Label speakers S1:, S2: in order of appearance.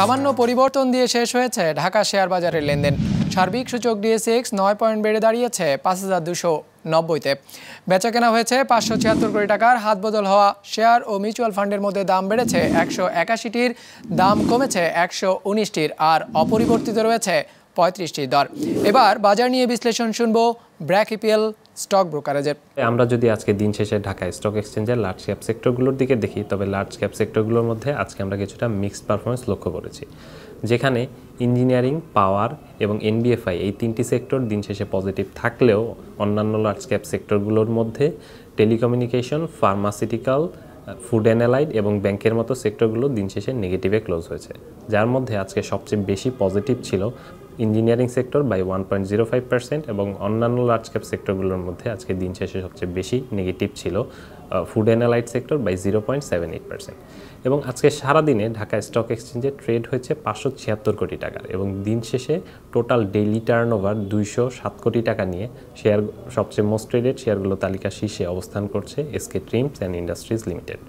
S1: সামান্য পরিবর্তন দিয়ে শেষ হয়েছে ঢাকা শেয়ার বাজারের লেনদেন সার্বিক সূচক ডিএসএক্স নয় পয়েন্ট বেড়ে দাঁড়িয়েছে পাঁচ হাজার দুশো নব্বইতে বেচা কেনা হয়েছে পাঁচশো ছিয়াত্তর কোটি টাকার হাত বদল হওয়া শেয়ার ও মিউচুয়াল ফান্ডের মধ্যে দাম বেড়েছে একশো একাশিটির দাম কমেছে একশো উনিশটির আর অপরিবর্তিত রয়েছে পঁয়ত্রিশটির দর এবার বাজার নিয়ে বিশ্লেষণ শুনব ব্র্যাক ইপিএল স্টক ব্রোকারেজের
S2: আমরা যদি আজকে দিন শেষে ঢাকায় স্টক এক্সচেঞ্জের লার্জ ক্যাপ সেক্টরগুলোর দিকে দেখি তবে লার্জ ক্যাপ সেক্টরগুলোর মধ্যে আজকে আমরা কিছুটা মিক্সড পারফরমেন্স লক্ষ্য করেছি যেখানে ইঞ্জিনিয়ারিং পাওয়ার এবং এনবিএফআই এই তিনটি সেক্টর দিন শেষে পজিটিভ থাকলেও অন্যান্য লার্জ ক্যাপ সেক্টরগুলোর মধ্যে টেলিকমিউনিকেশন ফার্মাসিউটিক্যাল ফুড অ্যানালাইড এবং ব্যাংকের মতো সেক্টরগুলো দিন শেষে নেগেটিভে ক্লোজ হয়েছে যার মধ্যে আজকে সবচেয়ে বেশি পজিটিভ ছিল engineering sector by one point zero five percent এবং অন্যান্য লার্জ ক্যাপ সেক্টরগুলোর মধ্যে আজকে দিন শেষে সবচেয়ে বেশি নেগেটিভ ছিল food and allied sector by zero point seven eight percent এবং আজকে সারাদিনে ঢাকা স্টক এক্সচেঞ্জে ট্রেড হয়েছে পাঁচশো ছিয়াত্তর কোটি টাকার এবং দিন শেষে টোটাল ডেইলি টার্ন ওভার দুইশো সাত কোটি টাকা নিয়ে শেয়ার সবচেয়ে মোস্ট ট্রেডেড শেয়ারগুলো তালিকা শীর্ষে অবস্থান করছে SK trims and industries limited